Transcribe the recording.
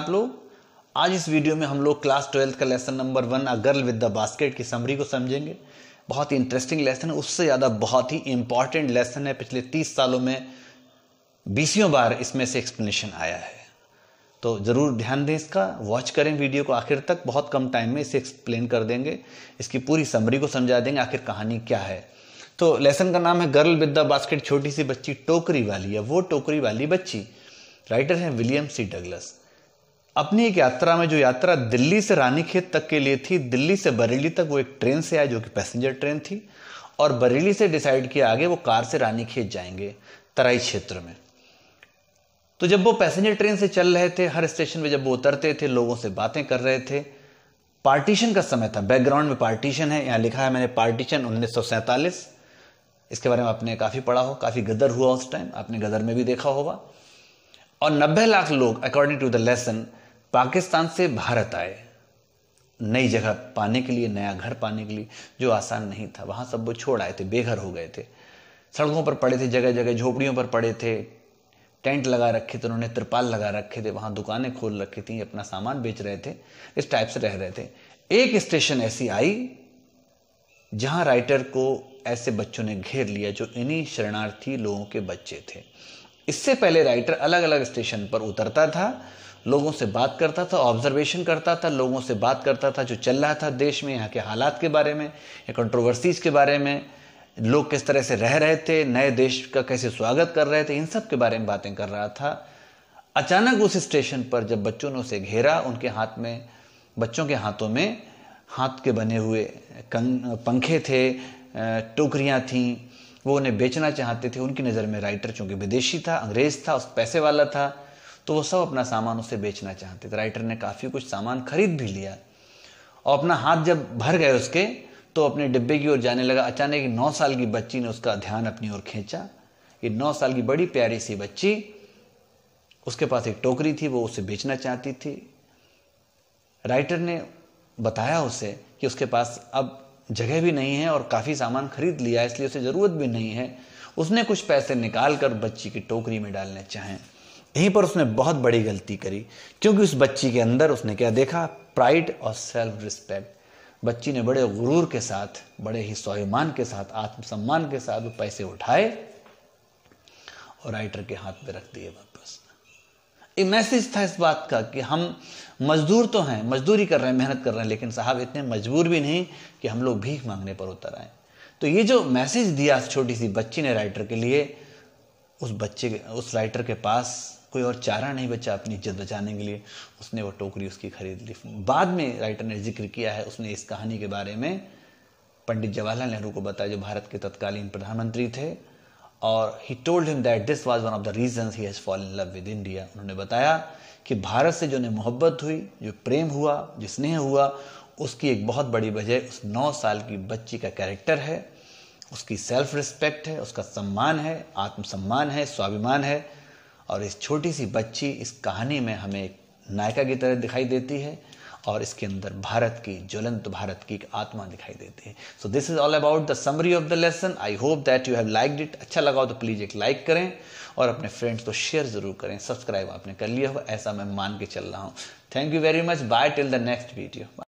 आप लोग आज इस वीडियो में हम लोग क्लास ट्वेल्थ का lesson number one a girl with the basket की समरी को समझेंगे बहुत ही इंटरेस्टिंग लेसन है उससे ज़्यादा बहुत ही इंपॉर्टेंट लेसन है पिछले तीस सालों में बीसियों बार इसमें से एक्सप्लेनेशन आया है तो ज़रूर ध्यान दें इसका वॉच करें वीडियो को आखिर तक बहुत कम टाइम में इसे एक्सप्लेन कर देंगे इसकी पूरी समरी को समझा देंगे आखिर कहानी क्या है तो लेसन का नाम है गर्ल विद द बास्केट छोटी सी बच्ची टोकरी वाली है वो टोकरी वाली बच्ची राइटर है विलियम सी डगलस अपनी एक यात्रा में जो यात्रा दिल्ली से रानीखेत तक के लिए थी दिल्ली से बरेली तक वो एक ट्रेन से आई जो कि पैसेंजर ट्रेन थी और बरेली से डिसाइड किया आगे वो कार से रानीखेत जाएंगे तराई क्षेत्र में तो जब वो पैसेंजर ट्रेन से चल रहे थे हर स्टेशन पे जब वो उतरते थे लोगों से बातें कर रहे थे पार्टीशन का समय था बैकग्राउंड में पार्टीशन है यहाँ लिखा है मैंने पार्टीशन उन्नीस इसके बारे में आपने काफ़ी पढ़ा हो काफ़ी गदर हुआ उस टाइम आपने गदर में भी देखा होगा और 90 लाख लोग according to the lesson Pakistan से भारत आए नई जगह पाने के लिए नया घर पाने के लिए जो आसान नहीं था वहां सब वो छोड़ आए थे बेघर हो गए थे सड़कों पर पड़े थे जगह जगह झोपड़ियों पर पड़े थे टेंट लगा रखे थे उन्होंने तिरपाल लगा रखे थे वहां दुकानें खोल रखी थी अपना सामान बेच रहे थे इस टाइप से रह रहे थे एक स्टेशन ऐसी आई जहां राइटर को ऐसे बच्चों ने घेर लिया जो इन्हीं शरणार्थी लोगों के बच्चे थे इससे पहले राइटर अलग अलग स्टेशन पर उतरता था लोगों से बात करता था ऑब्जर्वेशन करता था लोगों से बात करता था जो चल रहा था देश में यहाँ के हालात के बारे में या कंट्रोवर्सीज़ के बारे में लोग किस तरह से रह रहे थे नए देश का कैसे स्वागत कर रहे थे इन सब के बारे में बातें कर रहा था अचानक उस स्टेशन पर जब बच्चों ने उसे घेरा उनके हाथ में बच्चों के हाथों में हाथ के बने हुए पंखे थे टोकरियाँ थीं वो उन्हें बेचना चाहते थे उनकी नज़र में राइटर चूँकि विदेशी था अंग्रेज़ था उस पैसे वाला था तो वो सब अपना सामान उसे बेचना चाहते थे राइटर ने काफ़ी कुछ सामान खरीद भी लिया और अपना हाथ जब भर गए उसके तो अपने डिब्बे की ओर जाने लगा अचानक एक नौ साल की बच्ची ने उसका ध्यान अपनी ओर खींचा ये नौ साल की बड़ी प्यारी सी बच्ची उसके पास एक टोकरी थी वो उसे बेचना चाहती थी राइटर ने बताया उसे कि उसके पास अब जगह भी नहीं है और काफ़ी सामान खरीद लिया इसलिए उसे ज़रूरत भी नहीं है उसने कुछ पैसे निकाल कर बच्ची की टोकरी में डालने चाहें यहीं पर उसने बहुत बड़ी गलती करी क्योंकि उस बच्ची के अंदर उसने क्या देखा प्राइड और सेल्फ रिस्पेक्ट बच्ची ने बड़े गुरूर के साथ बड़े ही स्वाभिमान के साथ आत्मसम्मान के साथ वो पैसे उठाए और राइटर के हाथ में रख दिए वापस एक मैसेज था इस बात का कि हम मजदूर तो हैं मजदूरी कर रहे हैं मेहनत कर रहे हैं लेकिन साहब इतने मजबूर भी नहीं कि हम लोग भीख मांगने पर उतर आए तो ये जो मैसेज दिया छोटी सी बच्ची ने राइटर के लिए उस बच्चे उस राइटर के पास कोई और चारा नहीं बचा अपनी इज्जत बचाने के लिए उसने वो टोकरी उसकी खरीद ली बाद में राइटर ने जिक्र किया है उसने इस कहानी के बारे में पंडित जवाहरलाल नेहरू को बताया जो भारत के तत्कालीन प्रधानमंत्री थे और he told him that this was one of the reason he has fall in love with India उन्होंने बताया कि भारत से जो उन्हें मोहब्बत हुई जो प्रेम हुआ जो स्नेह हुआ उसकी एक बहुत बड़ी वजह उस नौ साल की बच्ची का कैरेक्टर है उसकी सेल्फ रिस्पेक्ट है उसका सम्मान है आत्मसम्मान है स्वाभिमान है और इस छोटी सी बच्ची इस कहानी में हमें एक नायिका की तरह दिखाई देती है और इसके अंदर भारत की ज्वलंत भारत की आत्मा दिखाई देती है so this is all about the summary of the lesson I hope that you have like it अच्छा लगा हो तो प्लीज़ एक लाइक करें और अपने फ्रेंड्स को शेयर जरूर करें सब्सक्राइब आपने कर लिया हो ऐसा मैं मान के चल रहा हूँ thank you very much bye till the next video